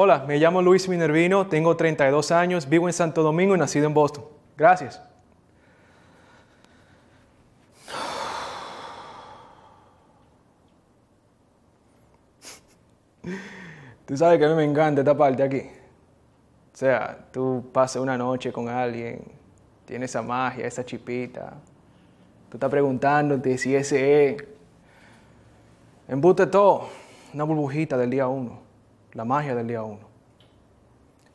Hola, me llamo Luis Minervino, tengo 32 años, vivo en Santo Domingo y nacido en Boston. Gracias. Tú sabes que a mí me encanta esta parte aquí. O sea, tú pasas una noche con alguien, tiene esa magia, esa chipita. Tú estás preguntándote si ese es. Embute todo, una burbujita del día uno la magia del día uno.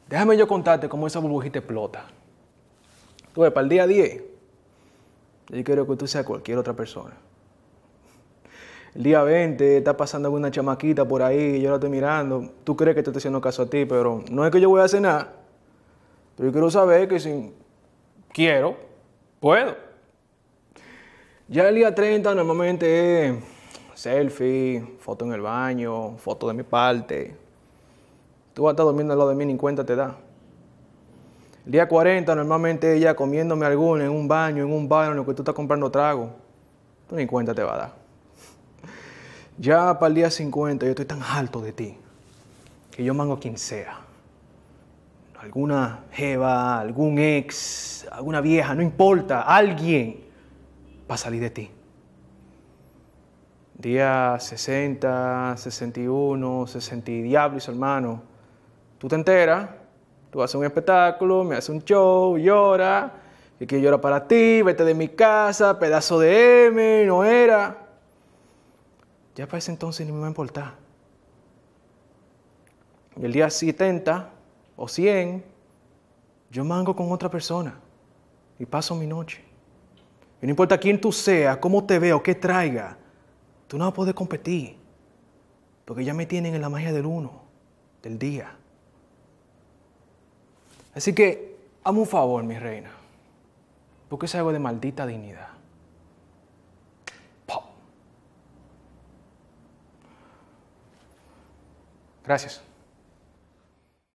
Déjame yo contarte cómo esa burbujita explota. Tú ves, para el día 10, yo quiero que tú seas cualquier otra persona. El día 20 está pasando alguna chamaquita por ahí, yo la estoy mirando. Tú crees que te estoy haciendo caso a ti, pero no es que yo voy a hacer nada. Pero yo quiero saber que si quiero, puedo. Ya el día 30 normalmente es selfie, foto en el baño, foto de mi parte, Tú vas a estar durmiendo al lado de mí, ni cuenta te da. El día 40, normalmente ella comiéndome alguna en un baño, en un bar, en lo que tú estás comprando trago. Tú ni cuenta te va a dar. Ya para el día 50, yo estoy tan alto de ti que yo mango quien sea. Alguna jeva, algún ex, alguna vieja, no importa, alguien va a salir de ti. Día 60, 61, 60 y diablos, hermano Tú te enteras, tú haces un espectáculo, me haces un show, llora, y que llora para ti, vete de mi casa, pedazo de M, no era. Ya para ese entonces ni me va a importar. el día 70 o 100, yo mango con otra persona y paso mi noche. Y no importa quién tú seas, cómo te veo, qué traiga, tú no vas a poder competir. Porque ya me tienen en la magia del uno, del día. Así que, hazme un favor, mi reina. Porque es algo de maldita dignidad. Gracias.